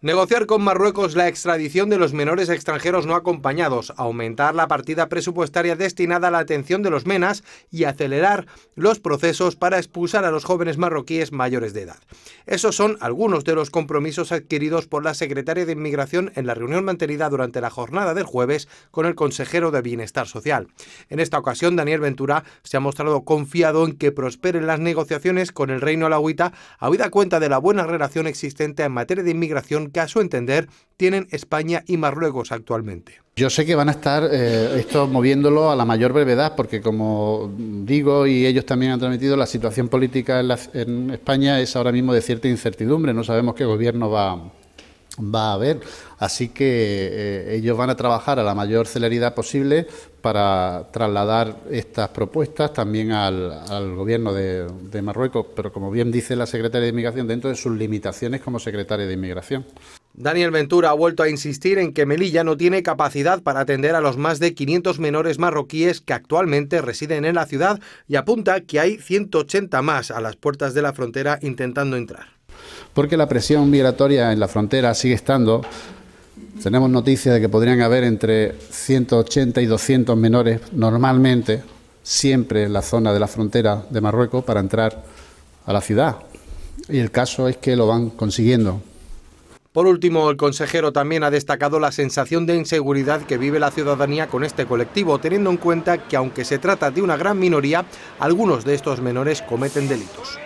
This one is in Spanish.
Negociar con Marruecos la extradición de los menores extranjeros no acompañados, aumentar la partida presupuestaria destinada a la atención de los menas y acelerar los procesos para expulsar a los jóvenes marroquíes mayores de edad. Esos son algunos de los compromisos adquiridos por la secretaria de Inmigración en la reunión mantenida durante la jornada del jueves con el consejero de Bienestar Social. En esta ocasión, Daniel Ventura se ha mostrado confiado en que prosperen las negociaciones con el Reino Alagüita, habida cuenta de la buena relación existente en materia de inmigración caso entender tienen España y Marruecos actualmente. Yo sé que van a estar eh, esto moviéndolo a la mayor brevedad, porque como digo y ellos también han transmitido, la situación política en, en España es ahora mismo de cierta incertidumbre. No sabemos qué gobierno va, va a haber. Así que eh, ellos van a trabajar a la mayor celeridad posible para trasladar estas propuestas también al, gobierno de, de, Marruecos, pero como bien dice la secretaria de Inmigración, dentro de sus limitaciones como secretaria de Inmigración. Daniel Ventura ha vuelto a insistir en que Melilla no tiene capacidad para atender a los más de 500 menores marroquíes que actualmente residen en la ciudad y apunta que hay 180 más a las puertas de la frontera intentando entrar porque la presión migratoria en la frontera sigue estando. Tenemos noticias de que podrían haber entre 180 y 200 menores normalmente, siempre en la zona de la frontera de Marruecos, para entrar a la ciudad. Y el caso es que lo van consiguiendo. Por último, el consejero también ha destacado la sensación de inseguridad que vive la ciudadanía con este colectivo, teniendo en cuenta que aunque se trata de una gran minoría, algunos de estos menores cometen delitos.